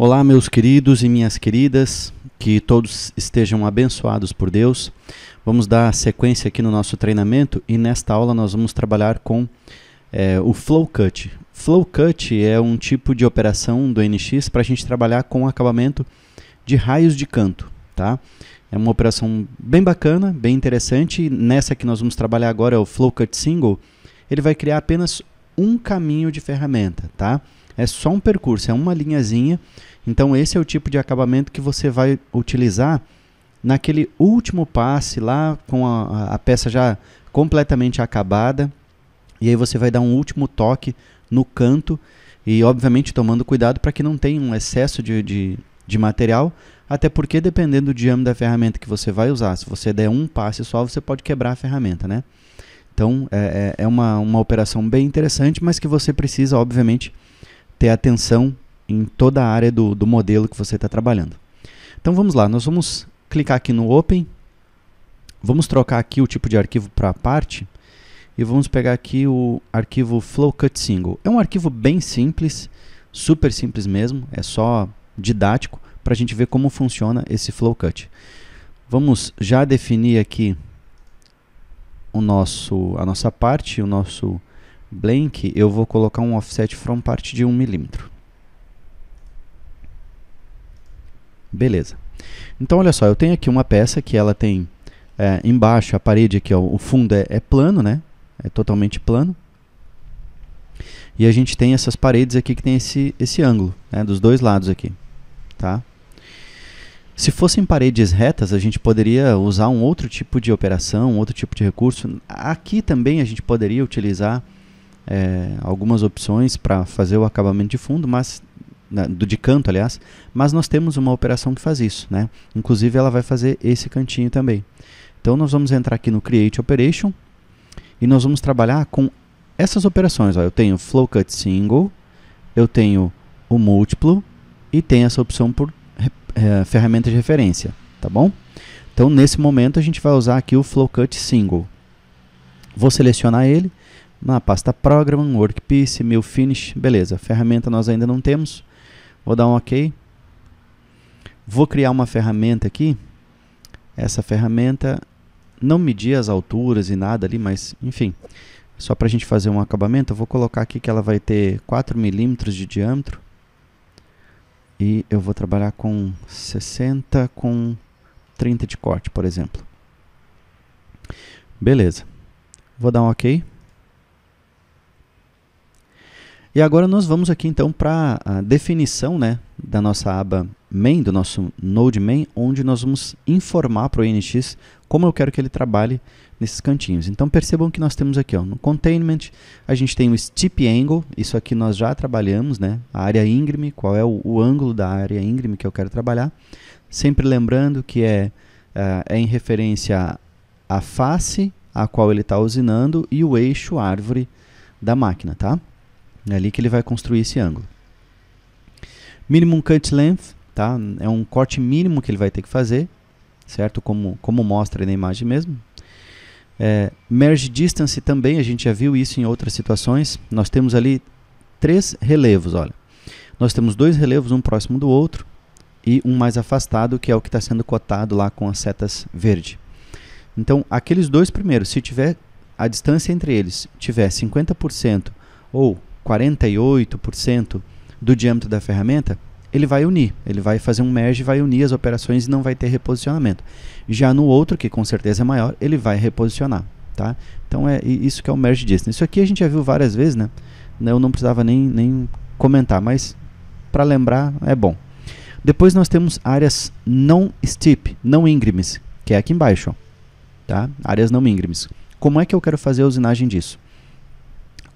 Olá, meus queridos e minhas queridas, que todos estejam abençoados por Deus. Vamos dar sequência aqui no nosso treinamento e nesta aula nós vamos trabalhar com é, o Flow Cut. Flow Cut é um tipo de operação do NX para a gente trabalhar com acabamento de raios de canto, tá? É uma operação bem bacana, bem interessante. nessa que nós vamos trabalhar agora é o Flow Cut Single. Ele vai criar apenas um caminho de ferramenta, tá? é só um percurso, é uma linhazinha. Então esse é o tipo de acabamento que você vai utilizar naquele último passe lá com a, a peça já completamente acabada. E aí você vai dar um último toque no canto e obviamente tomando cuidado para que não tenha um excesso de, de, de, material, até porque dependendo do diâmetro da ferramenta que você vai usar, se você der um passe só, você pode quebrar a ferramenta, né? Então é, é, é uma, uma operação bem interessante, mas que você precisa, obviamente, ter atenção em toda a área do, do modelo que você está trabalhando. Então vamos lá, nós vamos clicar aqui no Open, vamos trocar aqui o tipo de arquivo para parte e vamos pegar aqui o arquivo Flowcut Single. É um arquivo bem simples, super simples mesmo, é só didático para a gente ver como funciona esse Flowcut. Vamos já definir aqui o nosso, a nossa parte, o nosso blank, eu vou colocar um offset from part de 1 milímetro. Beleza. Então, olha só, eu tenho aqui uma peça que ela tem é, embaixo a parede aqui, ó, é o fundo é, é plano, né? É totalmente plano. E a gente tem essas paredes aqui que tem esse, esse ângulo, né? Dos dois lados aqui, tá? Se fossem paredes retas, a gente poderia usar um outro tipo de operação, um outro tipo de recurso. Aqui também a gente poderia utilizar é, algumas opções para fazer o acabamento de fundo, mas na, do de canto, aliás, mas nós temos uma operação que faz isso, né? Inclusive ela vai fazer esse cantinho também. Então nós vamos entrar aqui no Create Operation e nós vamos trabalhar com essas operações. Ó. Eu tenho Flow Cut Single, eu tenho o múltiplo e tem essa opção por é, ferramenta de referência, tá bom? Então nesse momento a gente vai usar aqui o Flow Cut Single. Vou selecionar ele, na pasta Program, Workpiece, Mil Finish, beleza. Ferramenta nós ainda não temos. Vou dar um OK. Vou criar uma ferramenta aqui. Essa ferramenta não medir as alturas e nada ali, mas enfim. Só para a gente fazer um acabamento, eu vou colocar aqui que ela vai ter 4 milímetros de diâmetro. E eu vou trabalhar com 60 com 30 de corte, por exemplo. Beleza. Vou dar um OK. E agora nós vamos aqui então para a definição né, da nossa aba main, do nosso node main, onde nós vamos informar para o NX como eu quero que ele trabalhe nesses cantinhos. Então percebam que nós temos aqui ó, no containment, a gente tem o steep angle, isso aqui nós já trabalhamos, né? a área íngreme, qual é o, o ângulo da área íngreme que eu quero trabalhar. Sempre lembrando que é, uh, é em referência à face a qual ele está usinando e o eixo árvore da máquina, tá? É ali que ele vai construir esse ângulo. Minimum cut length, tá? É um corte mínimo que ele vai ter que fazer, certo? Como, como mostra na imagem mesmo. É, merge distance também, a gente já viu isso em outras situações. Nós temos ali três relevos, olha. Nós temos dois relevos, um próximo do outro e um mais afastado, que é o que está sendo cotado lá com as setas verde. Então, aqueles dois primeiros, se tiver a distância entre eles tiver 50% ou 48% do diâmetro da ferramenta, ele vai unir, ele vai fazer um merge, vai unir as operações e não vai ter reposicionamento. Já no outro, que com certeza é maior, ele vai reposicionar, tá? Então é isso que é o merge distance. Isso aqui a gente já viu várias vezes, né? né eu não precisava nem, nem comentar, mas para lembrar é bom. Depois nós temos áreas não steep, não íngremes, que é aqui embaixo, ó, tá? Áreas não íngremes. Como é que eu quero fazer a usinagem disso?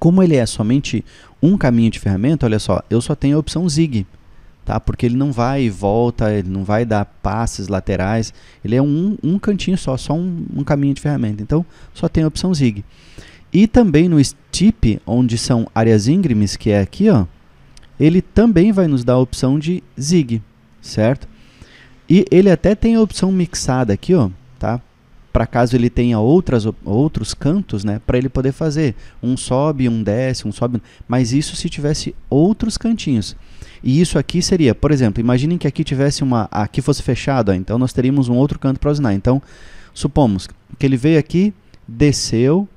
Como ele é somente um caminho de ferramenta, olha só, eu só tenho a opção zig, tá? Porque ele não vai e volta, ele não vai dar passes laterais, ele é um, um cantinho só, só um, um caminho de ferramenta. Então, só tem a opção zig. E também no steep, onde são áreas íngremes, que é aqui, ó, ele também vai nos dar a opção de zig, certo? E ele até tem a opção mixada aqui, ó, para caso ele tenha outras, outros cantos, né, para ele poder fazer. Um sobe, um desce, um sobe, mas isso se tivesse outros cantinhos. E isso aqui seria, por exemplo, imaginem que aqui tivesse uma, aqui fosse fechado, ó, então nós teríamos um outro canto para usinar. Então, supomos que ele veio aqui, desceu,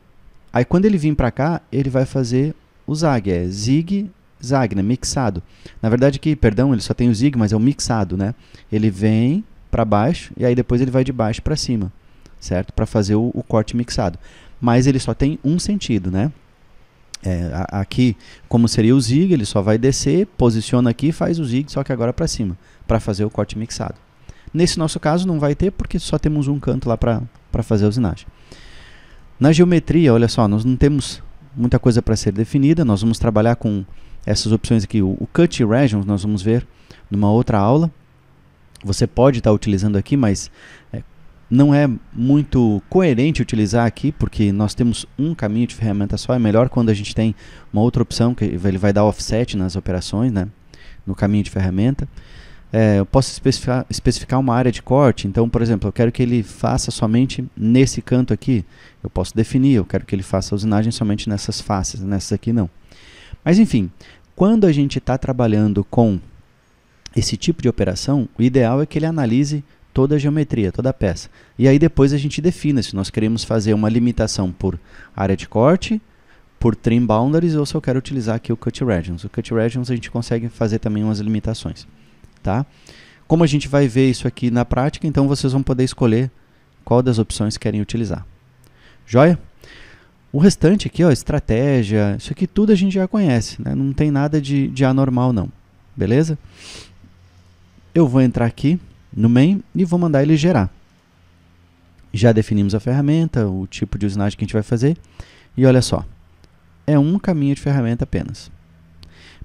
aí quando ele vir para cá, ele vai fazer o zag, é zig, zag, né, mixado. Na verdade aqui, perdão, ele só tem o zig, mas é o mixado, né? Ele vem para baixo e aí depois ele vai de baixo para cima certo? Para fazer o, o, corte mixado. Mas ele só tem um sentido, né? É, a, aqui, como seria o zig, ele só vai descer, posiciona aqui, faz o zig, só que agora para cima, para fazer o corte mixado. Nesse nosso caso não vai ter, porque só temos um canto lá para fazer a usinagem. Na geometria, olha só, nós não temos muita coisa para ser definida, nós vamos trabalhar com essas opções aqui, o, o Cut Regions, nós vamos ver numa outra aula. Você pode estar tá utilizando aqui, mas é, não é muito coerente utilizar aqui, porque nós temos um caminho de ferramenta só. É melhor quando a gente tem uma outra opção, que ele vai dar offset nas operações, né? no caminho de ferramenta. É, eu posso especificar, especificar uma área de corte. Então, por exemplo, eu quero que ele faça somente nesse canto aqui. Eu posso definir, eu quero que ele faça a usinagem somente nessas faces, nessas aqui não. Mas enfim, quando a gente está trabalhando com esse tipo de operação, o ideal é que ele analise toda a geometria, toda a peça. E aí depois a gente define se nós queremos fazer uma limitação por área de corte, por trim boundaries ou se eu quero utilizar aqui o cut regions. O cut regions a gente consegue fazer também umas limitações, tá? Como a gente vai ver isso aqui na prática, então vocês vão poder escolher qual das opções querem utilizar. Joia? O restante aqui, ó, estratégia, isso aqui tudo a gente já conhece, né? Não tem nada de, de anormal não, beleza? Eu vou entrar aqui no main e vou mandar ele gerar. Já definimos a ferramenta, o tipo de usinagem que a gente vai fazer. E olha só, é um caminho de ferramenta apenas.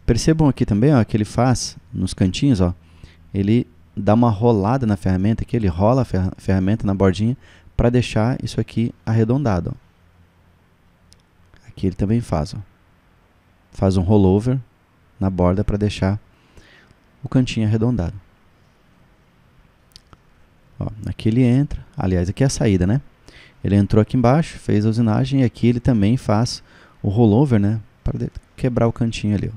Percebam aqui também ó, que ele faz, nos cantinhos, ó, ele dá uma rolada na ferramenta, que ele rola a ferramenta na bordinha para deixar isso aqui arredondado. Ó. Aqui ele também faz. Ó. Faz um rollover na borda para deixar o cantinho arredondado. Ó, aqui ele entra, aliás, aqui é a saída, né? Ele entrou aqui embaixo, fez a usinagem e aqui ele também faz o rollover, né? Para quebrar o cantinho ali. Ó.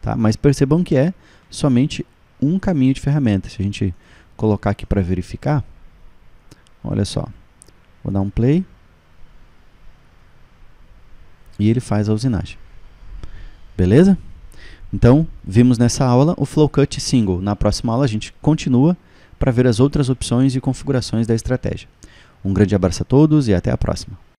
Tá? Mas percebam que é somente um caminho de ferramenta. Se a gente colocar aqui para verificar, olha só. Vou dar um play. E ele faz a usinagem. Beleza? Então, vimos nessa aula o flow cut Single. Na próxima aula a gente continua para ver as outras opções e configurações da estratégia. Um grande abraço a todos e até a próxima!